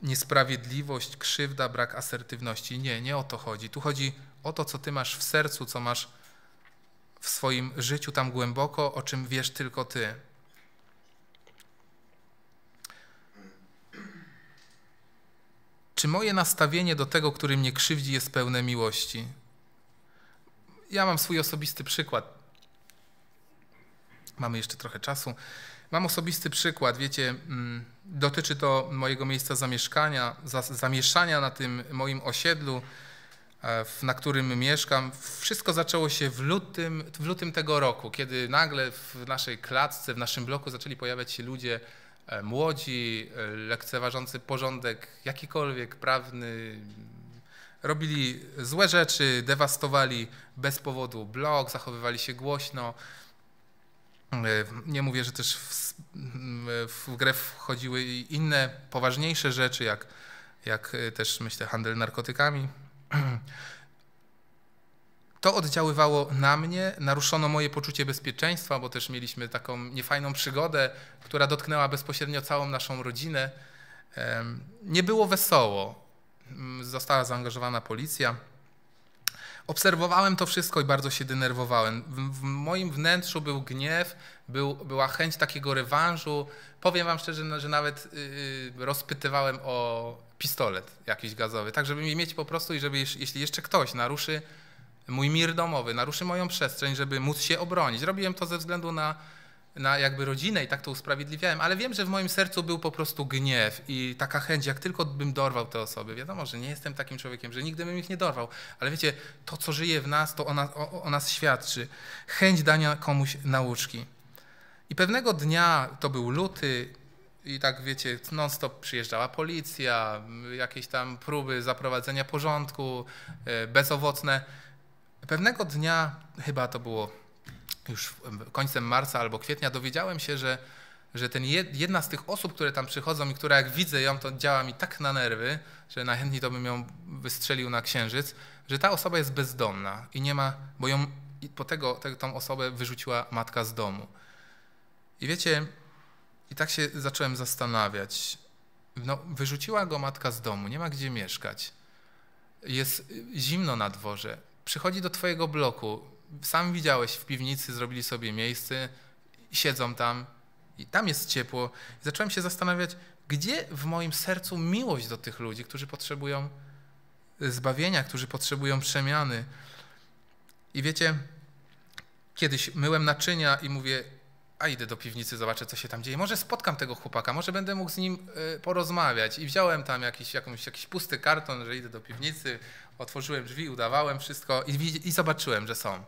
niesprawiedliwość, krzywda, brak asertywności. Nie, nie o to chodzi. Tu chodzi o to, co ty masz w sercu, co masz w swoim życiu tam głęboko, o czym wiesz tylko ty. Czy moje nastawienie do tego, który mnie krzywdzi, jest pełne miłości? Ja mam swój osobisty przykład. Mamy jeszcze trochę czasu. Mam osobisty przykład, wiecie, mm, dotyczy to mojego miejsca zamieszkania, zamieszania na tym moim osiedlu, e, na którym mieszkam. Wszystko zaczęło się w lutym, w lutym tego roku, kiedy nagle w naszej klatce, w naszym bloku zaczęli pojawiać się ludzie e, młodzi, e, lekceważący porządek jakikolwiek prawny, robili złe rzeczy, dewastowali bez powodu blok, zachowywali się głośno. E, nie mówię, że też w, e, w grę wchodziły inne poważniejsze rzeczy, jak, jak e, też myślę handel narkotykami. To oddziaływało na mnie, naruszono moje poczucie bezpieczeństwa, bo też mieliśmy taką niefajną przygodę, która dotknęła bezpośrednio całą naszą rodzinę. Nie było wesoło. Została zaangażowana policja. Obserwowałem to wszystko i bardzo się denerwowałem. W, w moim wnętrzu był gniew, był, była chęć takiego rewanżu. Powiem wam szczerze, no, że nawet yy, rozpytywałem o pistolet jakiś gazowy, tak żeby mieć po prostu i żeby jeśli jeszcze ktoś naruszy mój mir domowy, naruszy moją przestrzeń, żeby móc się obronić. Robiłem to ze względu na na jakby rodzinę i tak to usprawiedliwiałem, ale wiem, że w moim sercu był po prostu gniew i taka chęć, jak tylko bym dorwał te osoby. Wiadomo, że nie jestem takim człowiekiem, że nigdy bym ich nie dorwał, ale wiecie, to, co żyje w nas, to o, nas, o, o nas świadczy. Chęć dania komuś nauczki. I pewnego dnia, to był luty, i tak wiecie, non-stop przyjeżdżała policja, jakieś tam próby zaprowadzenia porządku, e, bezowocne. Pewnego dnia, chyba to było już końcem marca albo kwietnia dowiedziałem się, że, że ten jedna z tych osób, które tam przychodzą i która jak widzę ją, to działa mi tak na nerwy, że najchętniej to bym ją wystrzelił na księżyc, że ta osoba jest bezdomna i nie ma, bo ją po tego te, tą osobę wyrzuciła matka z domu. I wiecie, i tak się zacząłem zastanawiać. No, wyrzuciła go matka z domu, nie ma gdzie mieszkać. Jest zimno na dworze. Przychodzi do twojego bloku, sam widziałeś, w piwnicy zrobili sobie miejsce, siedzą tam i tam jest ciepło. I zacząłem się zastanawiać, gdzie w moim sercu miłość do tych ludzi, którzy potrzebują zbawienia, którzy potrzebują przemiany. I wiecie, kiedyś myłem naczynia i mówię, a idę do piwnicy, zobaczę, co się tam dzieje. Może spotkam tego chłopaka, może będę mógł z nim e, porozmawiać. I wziąłem tam jakiś, jakąś, jakiś pusty karton, że idę do piwnicy, otworzyłem drzwi, udawałem wszystko i, i zobaczyłem, że są.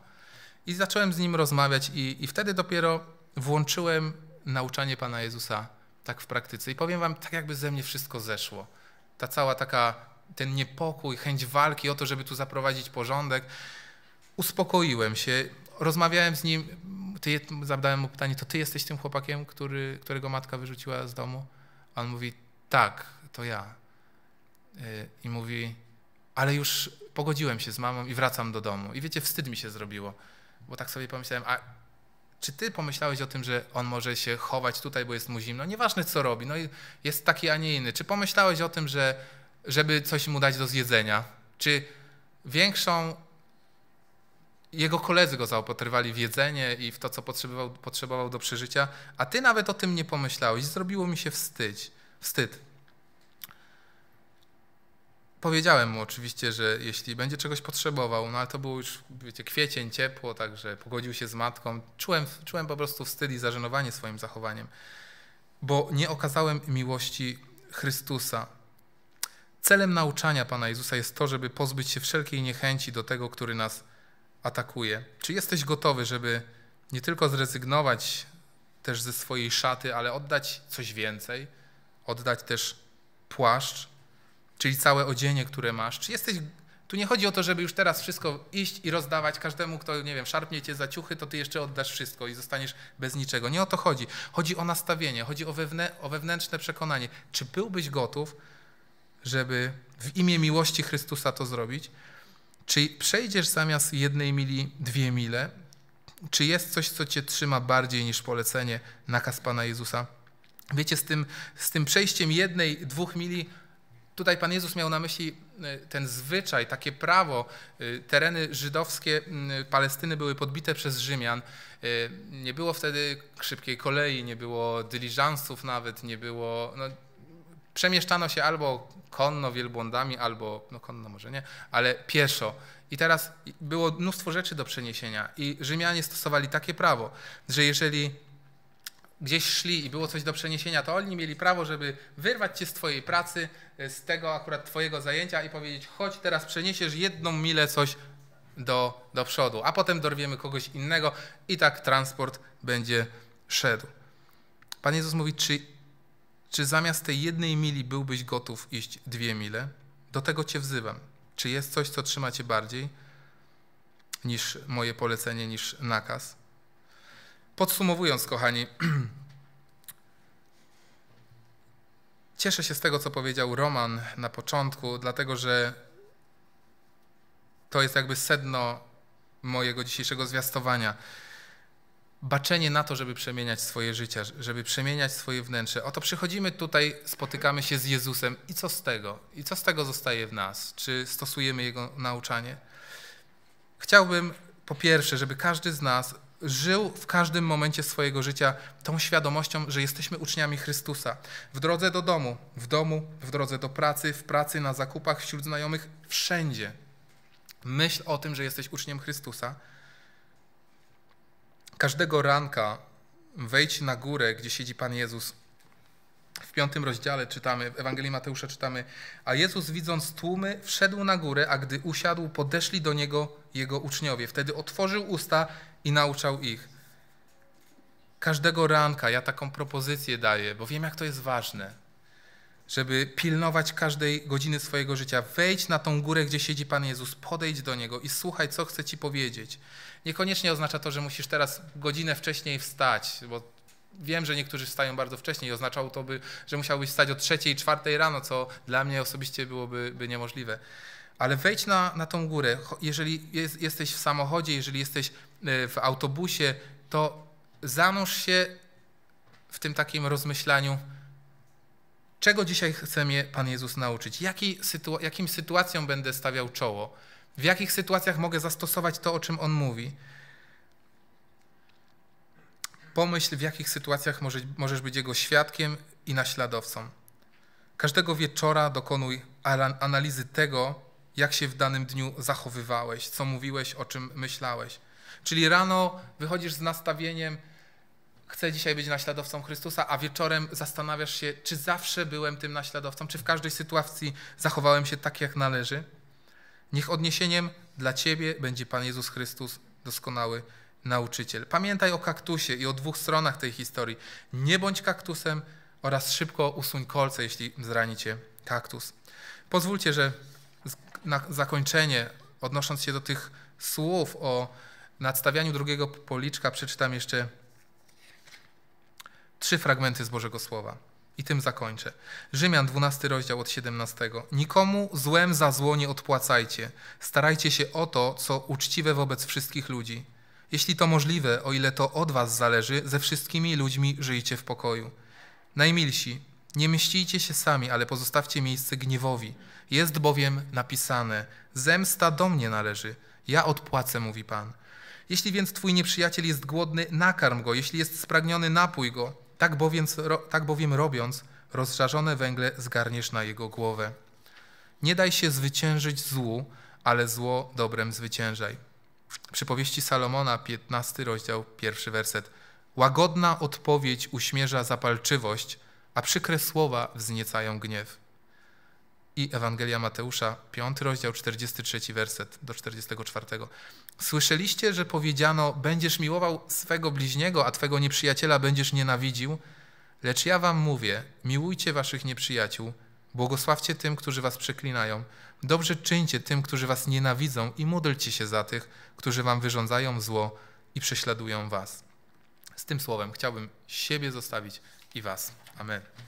I zacząłem z nim rozmawiać, i, i wtedy dopiero włączyłem nauczanie Pana Jezusa tak w praktyce. I powiem Wam, tak jakby ze mnie wszystko zeszło. Ta cała taka, ten niepokój, chęć walki o to, żeby tu zaprowadzić porządek. Uspokoiłem się, rozmawiałem z nim, ty, zadałem mu pytanie, to ty jesteś tym chłopakiem, który, którego matka wyrzuciła z domu? A on mówi, tak, to ja. Y, I mówi, ale już pogodziłem się z mamą i wracam do domu. I wiecie, wstyd mi się zrobiło bo tak sobie pomyślałem, a czy ty pomyślałeś o tym, że on może się chować tutaj, bo jest mu zimno? Nieważne co robi, no jest taki, a nie inny. Czy pomyślałeś o tym, że żeby coś mu dać do zjedzenia? Czy większą jego koledzy go zaopatrywali w jedzenie i w to, co potrzebował, potrzebował do przeżycia, a ty nawet o tym nie pomyślałeś. Zrobiło mi się wstyd. wstyd. Powiedziałem mu oczywiście, że jeśli będzie czegoś potrzebował, no ale to był już, wiecie, kwiecień, ciepło, także pogodził się z matką. Czułem, czułem po prostu wstyd i zażenowanie swoim zachowaniem, bo nie okazałem miłości Chrystusa. Celem nauczania Pana Jezusa jest to, żeby pozbyć się wszelkiej niechęci do tego, który nas atakuje. Czy jesteś gotowy, żeby nie tylko zrezygnować też ze swojej szaty, ale oddać coś więcej, oddać też płaszcz? czyli całe odzienie, które masz. Czy jesteś. Tu nie chodzi o to, żeby już teraz wszystko iść i rozdawać każdemu, kto, nie wiem, szarpnie cię za ciuchy, to ty jeszcze oddasz wszystko i zostaniesz bez niczego. Nie o to chodzi. Chodzi o nastawienie, chodzi o, wewnę o wewnętrzne przekonanie. Czy byłbyś gotów, żeby w imię miłości Chrystusa to zrobić? Czy przejdziesz zamiast jednej mili dwie mile? Czy jest coś, co cię trzyma bardziej niż polecenie, nakaz Pana Jezusa? Wiecie, z tym, z tym przejściem jednej, dwóch mili Tutaj Pan Jezus miał na myśli y, ten zwyczaj, takie prawo. Y, tereny żydowskie y, Palestyny były podbite przez Rzymian. Nie było wtedy szybkiej kolei, nie było dyliżansów nawet, nie było... No, przemieszczano się albo konno wielbłądami, albo, no konno może nie, ale pieszo. I teraz było mnóstwo rzeczy do przeniesienia i Rzymianie stosowali takie prawo, że jeżeli gdzieś szli i było coś do przeniesienia, to oni mieli prawo, żeby wyrwać cię z twojej pracy, e, z tego akurat twojego zajęcia i powiedzieć, chodź teraz przeniesiesz jedną milę coś do, do przodu, a potem dorwiemy kogoś innego i tak transport będzie szedł. Pan Jezus mówi, czy, czy zamiast tej jednej mili byłbyś gotów iść dwie mile? Do tego cię wzywam. Czy jest coś, co trzyma cię bardziej niż moje polecenie, niż nakaz? Podsumowując, kochani, cieszę się z tego, co powiedział Roman na początku, dlatego że to jest jakby sedno mojego dzisiejszego zwiastowania. Baczenie na to, żeby przemieniać swoje życie, żeby przemieniać swoje wnętrze. Oto przychodzimy tutaj, spotykamy się z Jezusem i co z tego? I co z tego zostaje w nas? Czy stosujemy Jego nauczanie? Chciałbym po pierwsze, żeby każdy z nas żył w każdym momencie swojego życia tą świadomością, że jesteśmy uczniami Chrystusa. W drodze do domu, w domu, w drodze do pracy, w pracy, na zakupach, wśród znajomych, wszędzie. Myśl o tym, że jesteś uczniem Chrystusa. Każdego ranka wejdź na górę, gdzie siedzi Pan Jezus piątym rozdziale czytamy, w Ewangelii Mateusza czytamy, a Jezus widząc tłumy, wszedł na górę, a gdy usiadł, podeszli do Niego Jego uczniowie. Wtedy otworzył usta i nauczał ich. Każdego ranka ja taką propozycję daję, bo wiem jak to jest ważne, żeby pilnować każdej godziny swojego życia. Wejdź na tą górę, gdzie siedzi Pan Jezus, podejdź do Niego i słuchaj, co chce Ci powiedzieć. Niekoniecznie oznacza to, że musisz teraz godzinę wcześniej wstać, bo wiem, że niektórzy wstają bardzo wcześnie i oznaczało to, by, że musiałbyś wstać o trzeciej i rano, co dla mnie osobiście byłoby by niemożliwe. Ale wejdź na, na tą górę. Jeżeli jest, jesteś w samochodzie, jeżeli jesteś e, w autobusie, to zanurz się w tym takim rozmyślaniu, czego dzisiaj chce mnie Pan Jezus nauczyć, sytu, jakim sytuacjom będę stawiał czoło, w jakich sytuacjach mogę zastosować to, o czym On mówi. Pomyśl, w jakich sytuacjach możesz, możesz być jego świadkiem i naśladowcą. Każdego wieczora dokonuj analizy tego, jak się w danym dniu zachowywałeś, co mówiłeś, o czym myślałeś. Czyli rano wychodzisz z nastawieniem, chcę dzisiaj być naśladowcą Chrystusa, a wieczorem zastanawiasz się, czy zawsze byłem tym naśladowcą, czy w każdej sytuacji zachowałem się tak, jak należy. Niech odniesieniem dla Ciebie będzie Pan Jezus Chrystus, doskonały nauczyciel. Pamiętaj o kaktusie i o dwóch stronach tej historii. Nie bądź kaktusem oraz szybko usuń kolce, jeśli zranicie kaktus. Pozwólcie, że na zakończenie, odnosząc się do tych słów o nadstawianiu drugiego policzka, przeczytam jeszcze trzy fragmenty z Bożego Słowa. I tym zakończę. Rzymian 12 rozdział od 17. Nikomu złem za zło nie odpłacajcie. Starajcie się o to, co uczciwe wobec wszystkich ludzi. Jeśli to możliwe, o ile to od was zależy, ze wszystkimi ludźmi żyjcie w pokoju. Najmilsi, nie myślicie się sami, ale pozostawcie miejsce gniewowi. Jest bowiem napisane: Zemsta do mnie należy, ja odpłacę, mówi Pan. Jeśli więc twój nieprzyjaciel jest głodny, nakarm go, jeśli jest spragniony, napój go. Tak bowiem, ro, tak bowiem robiąc, rozżarzone węgle zgarniesz na jego głowę. Nie daj się zwyciężyć złu, ale zło dobrem zwyciężaj. Przypowieści Salomona, 15 rozdział, pierwszy werset. Łagodna odpowiedź uśmierza zapalczywość, a przykre słowa wzniecają gniew. I Ewangelia Mateusza, 5 rozdział, 43 werset do 44. Słyszeliście, że powiedziano: Będziesz miłował swego bliźniego, a twego nieprzyjaciela będziesz nienawidził. Lecz ja wam mówię: miłujcie waszych nieprzyjaciół, błogosławcie tym, którzy was przeklinają, Dobrze czyńcie tym, którzy was nienawidzą i módlcie się za tych, którzy wam wyrządzają zło i prześladują was. Z tym słowem chciałbym siebie zostawić i was. Amen.